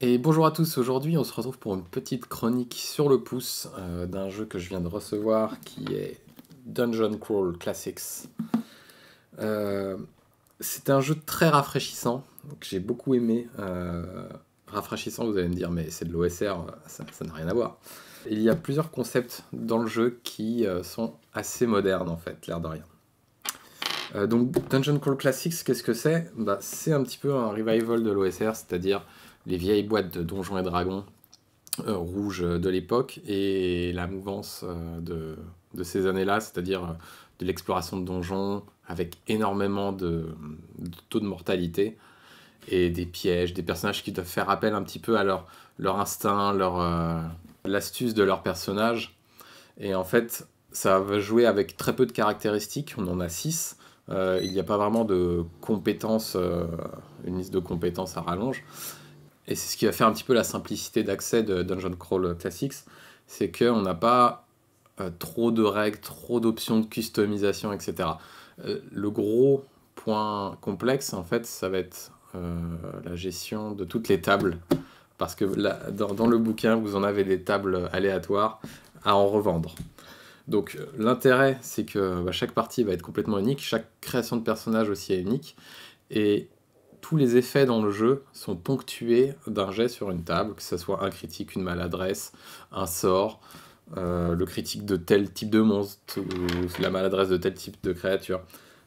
Et bonjour à tous, aujourd'hui on se retrouve pour une petite chronique sur le pouce euh, d'un jeu que je viens de recevoir qui est Dungeon Crawl Classics. Euh, c'est un jeu très rafraîchissant, que j'ai beaucoup aimé. Euh, rafraîchissant, vous allez me dire, mais c'est de l'OSR, ça n'a rien à voir. Il y a plusieurs concepts dans le jeu qui sont assez modernes en fait, l'air de rien. donc Dungeon Crawl Classics, qu'est-ce que c'est bah, C'est un petit peu un revival de l'OSR, c'est-à-dire les vieilles boîtes de Donjons et Dragons euh, rouges de l'époque et la mouvance euh, de, ces années-là, c'est-à-dire euh, de l'exploration de donjons avec énormément de, taux de mortalité et des pièges, des personnages qui doivent faire appel un petit peu à leur, instinct, leur l'astuce de leur personnage. Et en fait, ça va jouer avec très peu de caractéristiques, on en a 6. il n'y a pas vraiment de compétences, une liste de compétences à rallonge. Et c'est ce qui va faire un petit peu la simplicité d'accès de Dungeon Crawl Classics, c'est qu'on n'a pas euh, trop de règles, trop d'options de customisation, etc. Euh, le gros point complexe, en fait, ça va être euh, la gestion de toutes les tables. Parce que dans, le bouquin, vous en avez des tables aléatoires à en revendre. Donc l'intérêt, c'est que bah, chaque partie va être complètement unique, chaque création de personnage aussi est unique, et tous les effets dans le jeu sont ponctués d'un jet sur une table, que ce soit un critique, une maladresse, un sort, euh, le critique de tel type de monstre ou la maladresse de tel type de créature.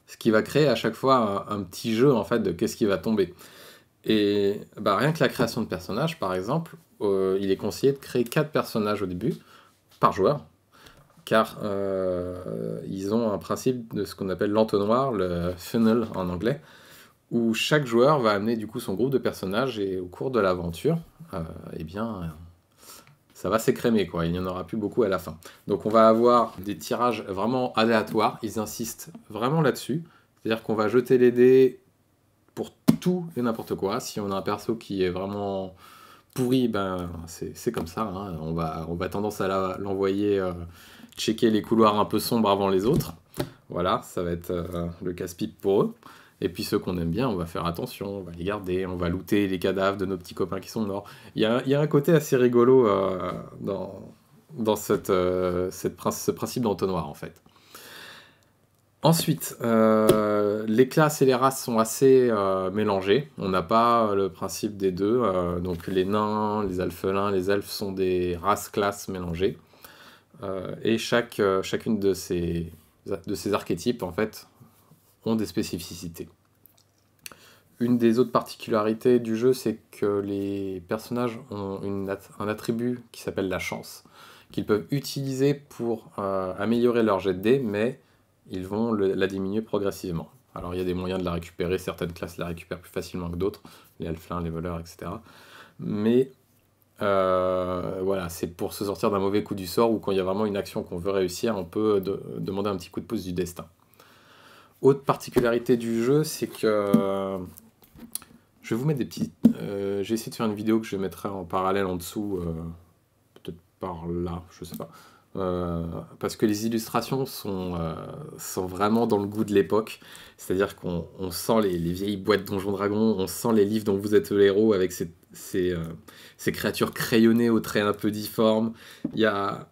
Ce qui va créer à chaque fois un, petit jeu en fait de qu'est-ce qui va tomber. Et bah, rien que la création de personnages, par exemple, euh, il est conseillé de créer 4 personnages au début par joueur, car euh, ils ont un principe de ce qu'on appelle l'entonnoir, le funnel en anglais, où chaque joueur va amener du coup son groupe de personnages et au cours de l'aventure, euh, eh bien, ça va s'écrémer quoi. Il n'y en aura plus beaucoup à la fin. Donc on va avoir des tirages vraiment aléatoires. Ils insistent vraiment là-dessus, c'est-à-dire qu'on va jeter les dés pour tout et n'importe quoi. Si on a un perso qui est vraiment pourri, ben c'est comme ça. Hein. On va on va tendance à l'envoyer euh, checker les couloirs un peu sombres avant les autres. Voilà, ça va être euh, le casse-pipe pour eux. Et puis ceux qu'on aime bien, on va faire attention, on va les garder, on va looter les cadavres de nos petits copains qui sont morts. Il y a, un côté assez rigolo euh, dans, dans cette, euh, ce principe d'entonnoir en fait. Ensuite, euh, les classes et les races sont assez mélangées. On n'a pas le principe des deux. donc les nains, les alphelins, les elfes sont des races-classes mélangées. et chaque, chacune de ces, de ces archétypes, en fait, ont des spécificités. Une des autres particularités du jeu, c'est que les personnages ont une, un attribut qui s'appelle la chance, qu'ils peuvent utiliser pour euh, améliorer leur jet de dés, mais ils vont la diminuer progressivement. Alors il y a des moyens de la récupérer, certaines classes la récupèrent plus facilement que d'autres, les alflins, les voleurs, etc. Mais euh, voilà, c'est pour se sortir d'un mauvais coup du sort ou quand il y a vraiment une action qu'on veut réussir, on peut demander un petit coup de pouce du destin autre particularité du jeu, c'est que euh, je vais vous mettre des petits. Euh, j'ai essayé de faire une vidéo que je mettrai en parallèle en dessous, euh, peut-être par là, je sais pas. parce que les illustrations sont, sont vraiment dans le goût de l'époque. C'est-à-dire qu'on sent les, vieilles boîtes Donjons Dragons, on sent les livres dont vous êtes le héros avec ces, créatures crayonnées aux traits un peu difformes. Il y a,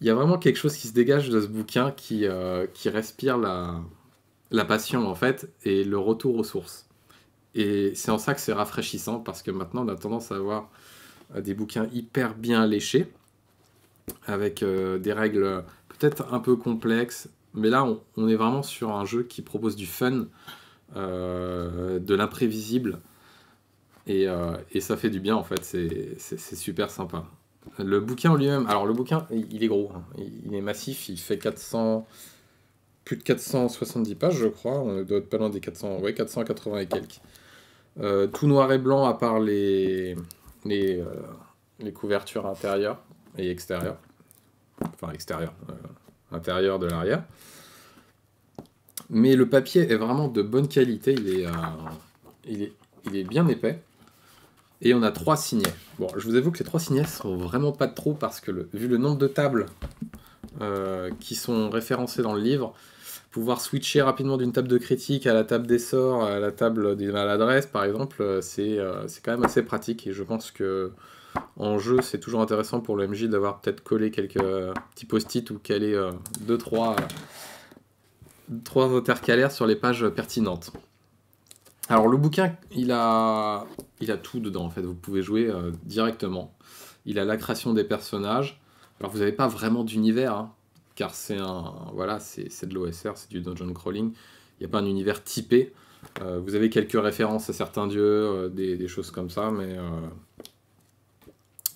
y a vraiment quelque chose qui se dégage de ce bouquin qui, qui respire la, la passion en fait et le retour aux sources. Et c'est en ça que c'est rafraîchissant parce que maintenant on a tendance à avoir euh, des bouquins hyper bien léchés avec euh, des règles peut-être un peu complexes, mais là on, est vraiment sur un jeu qui propose du fun, euh, de l'imprévisible et, ça fait du bien en fait, c'est super sympa. Le bouquin lui-même, alors le bouquin il est gros, hein. il est massif, il fait 400 plus de 470 pages, je crois. On doit être pas loin des 400, ouais, 480 et quelques. Euh, tout noir et blanc, à part les, euh, couvertures intérieures et extérieures. Enfin, extérieures, Intérieur intérieures de l'arrière. Mais le papier est vraiment de bonne qualité. Euh, il est, il est, bien épais. Et on a trois signets. Bon, je vous avoue que les trois signets sont vraiment pas de trop parce que vu le nombre de tables qui sont référencées dans le livre, pouvoir switcher rapidement d'une table de critique à la table des sorts, à la table des maladresses, par exemple, euh, euh, c'est quand même assez pratique. Et je pense que en jeu, c'est toujours intéressant pour le MJ d'avoir peut-être collé quelques euh, petits post-it ou calé 2-3 trois intercalaires sur les pages pertinentes. Alors le bouquin, il a, il a tout dedans en fait, vous pouvez jouer directement. Il a la création des personnages. Alors vous n'avez pas vraiment d'univers, hein car c'est un voilà, c'est de l'OSR, c'est du dungeon crawling. Il n'y a pas un univers typé. Euh, vous avez quelques références à certains dieux, euh, des, choses comme ça, mais ce euh,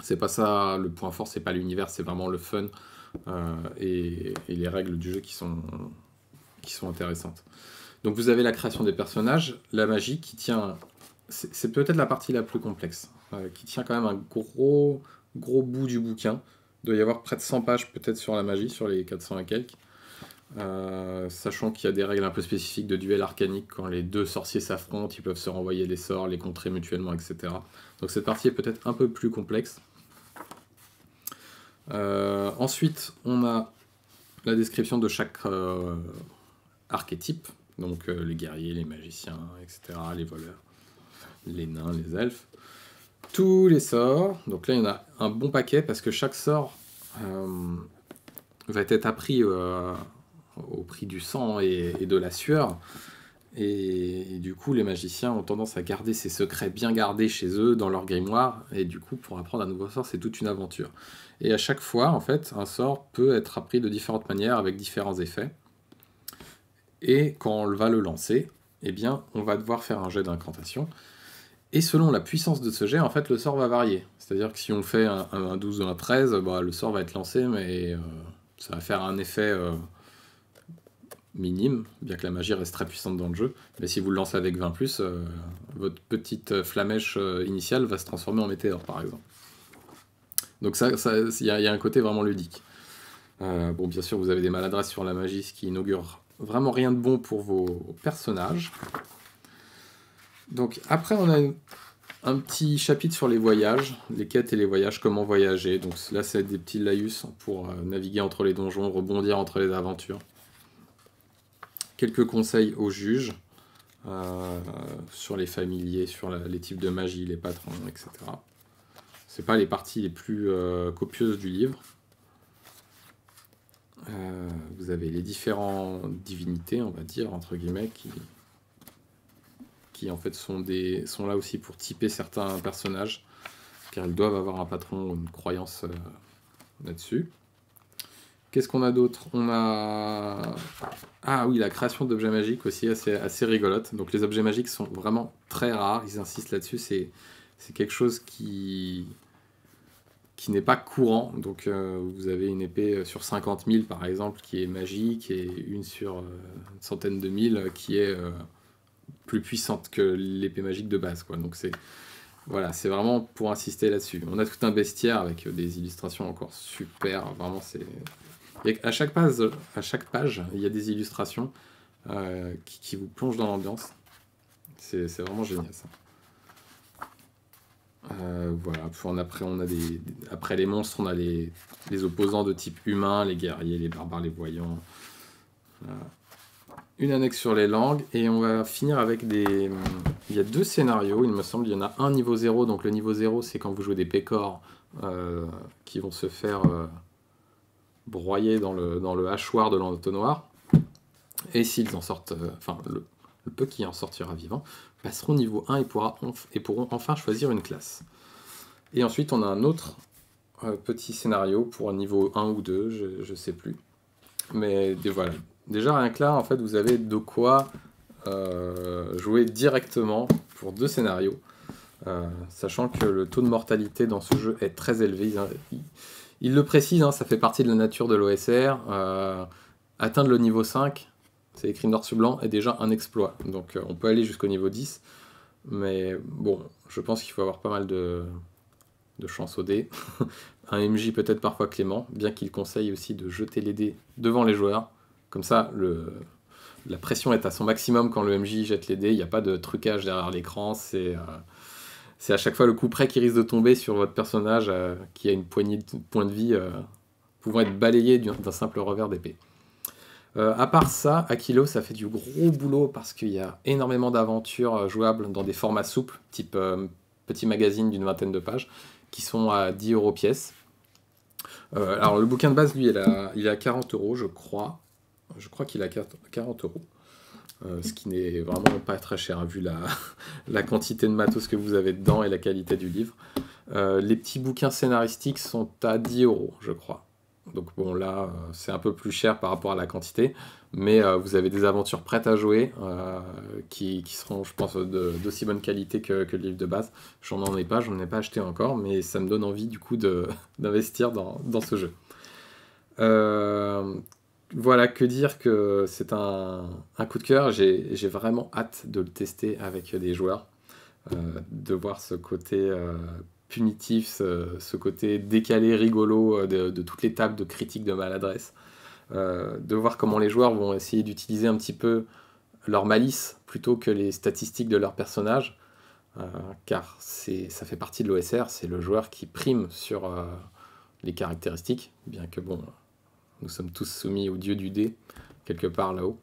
c'est pas ça le point fort, c'est pas l'univers, c'est vraiment le fun et, les règles du jeu qui sont, qui sont intéressantes. Donc vous avez la création des personnages, la magie qui tient. C'est peut-être la partie la plus complexe, qui tient quand même un gros, gros bout du bouquin. Il doit y avoir près de 100 pages peut-être sur la magie, sur les 400 et quelques. Euh, sachant qu'il y a des règles un peu spécifiques de duel arcanique, quand les deux sorciers s'affrontent, ils peuvent se renvoyer des sorts, les contrer mutuellement, etc. Donc cette partie est peut-être un peu plus complexe. Euh, ensuite, on a la description de chaque euh, archétype, donc les guerriers, les magiciens, etc., les voleurs, les nains, les elfes tous les sorts. Donc là, il y en a un bon paquet parce que chaque sort euh, va être appris euh, au prix du sang et, de la sueur. Et, du coup, les magiciens ont tendance à garder ces secrets bien gardés chez eux dans leur grimoire. Et du coup, pour apprendre un nouveau sort, c'est toute une aventure. Et à chaque fois, en fait, un sort peut être appris de différentes manières avec différents effets. Et quand on va le lancer, eh bien, on va devoir faire un jet d'incantation. Et selon la puissance de ce jet, en fait, le sort va varier. C'est-à-dire que si on fait un, 12 ou un 13, bah, le sort va être lancé, mais euh, ça va faire un effet euh, minime, bien que la magie reste très puissante dans le jeu. Mais si vous le lancez avec 20, euh, votre petite flamèche initiale va se transformer en météore, par exemple. Donc ça, il y, y, a un côté vraiment ludique. bon, bien sûr, vous avez des maladresses sur la magie, ce qui inaugure vraiment rien de bon pour vos personnages. Donc après, on a un petit chapitre sur les voyages, les quêtes et les voyages, comment voyager. Donc là, c'est des petits laïus pour euh, naviguer entre les donjons, rebondir entre les aventures. Quelques conseils aux juges euh, sur les familiers, sur les types de magie, les patrons, etc. C'est pas les parties les plus euh, copieuses du livre. vous avez les différentes divinités, on va dire, entre guillemets, qui, en fait sont, des, sont là aussi pour typer certains personnages, car ils doivent avoir un patron ou une croyance euh, là-dessus. Qu'est-ce qu'on a d'autre On a. Ah oui, la création d'objets magiques aussi, assez, assez rigolote. Donc les objets magiques sont vraiment très rares, ils insistent là-dessus, c'est, c'est quelque chose qui qui n'est pas courant. Donc euh, vous avez une épée sur 50 000 par exemple qui est magique et une sur euh, une centaine de mille qui est plus puissante que l'épée magique de base. Quoi. Donc c'est voilà, c'est vraiment pour insister là-dessus. On a tout un bestiaire avec euh, des illustrations encore super. Vraiment, c'est à chaque page, à chaque page, il y a des illustrations euh, qui, vous plongent dans l'ambiance. C'est vraiment génial ça. Euh, voilà. en après, on a des, après les monstres, on a les, les opposants de type humain, les guerriers, les barbares, les voyants une annexe sur les langues, et on va finir avec des... Il y a deux scénarios, il me semble, il y en a un niveau 0, donc le niveau 0 c'est quand vous jouez des pécores euh, qui vont se faire euh, broyer dans le, dans le hachoir de l'entonnoir, et s'ils en sortent, euh, enfin le, peu qui en sortira vivant, passeront niveau 1 et, pourra et pourront enfin choisir une classe. Et ensuite on a un autre petit scénario pour un niveau 1 ou 2, je ne sais plus. Mais des, voilà, Déjà, rien que là, en fait, vous avez de quoi euh, jouer directement pour deux scénarios, euh, sachant que le taux de mortalité dans ce jeu est très élevé. Il, le précise, hein, ça fait partie de la nature de l'OSR. Euh, atteindre le niveau 5, c'est écrit noir sur blanc, est déjà un exploit. Donc on peut aller jusqu'au niveau 10, mais bon, je pense qu'il faut avoir pas mal de, de chance au dé. un MJ peut-être parfois clément, bien qu'il conseille aussi de jeter les dés devant les joueurs comme ça, la pression est à son maximum quand le MJ jette les dés. Il n'y a pas de trucage derrière l'écran. Euh, c'est à chaque fois le coup près qui risque de tomber sur votre personnage euh, qui a une poignée de points de vie euh, pouvant être balayé d'un simple revers d'épée. à part ça, Aquilo, ça fait du gros boulot parce qu'il y a énormément d'aventures jouables dans des formats souples, type petit magazine d'une vingtaine de pages, qui sont à 10 euros pièce. alors le bouquin de base, lui, il, il est à 40 euros, je crois. Je crois qu'il a 40 euros. Euh, ce qui n'est vraiment pas très cher, hein, vu la, la, quantité de matos que vous avez dedans et la qualité du livre. Euh, les petits bouquins scénaristiques sont à 10 euros, je crois. Donc bon, là, euh, c'est un peu plus cher par rapport à la quantité, mais vous avez des aventures prêtes à jouer qui, seront, je pense, d'aussi bonne qualité que, le livre de base. J'en en ai pas, n'en ai pas acheté encore, mais ça me donne envie du coup d'investir dans, dans, ce jeu voilà, que dire que c'est un, coup de cœur. J'ai vraiment hâte de le tester avec des joueurs, euh, de voir ce côté euh, punitif, ce, côté décalé, rigolo euh, de, toutes les tables de critique de maladresse, de voir comment les joueurs vont essayer d'utiliser un petit peu leur malice plutôt que les statistiques de leur personnage, car ça fait partie de l'OSR, c'est le joueur qui prime sur les caractéristiques, bien que bon nous sommes tous soumis au dieu du dé, quelque part là-haut.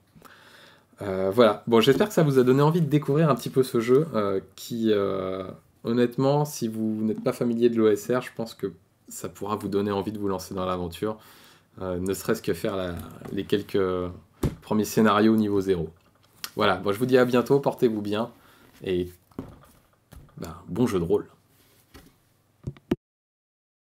Euh, voilà, bon j'espère que ça vous a donné envie de découvrir un petit peu ce jeu euh, qui, euh, honnêtement, si vous n'êtes pas familier de l'OSR, je pense que ça pourra vous donner envie de vous lancer dans l'aventure, ne serait-ce que faire les quelques premiers scénarios au niveau zéro. Voilà, bon, je vous dis à bientôt, portez-vous bien et ben, bon jeu de rôle.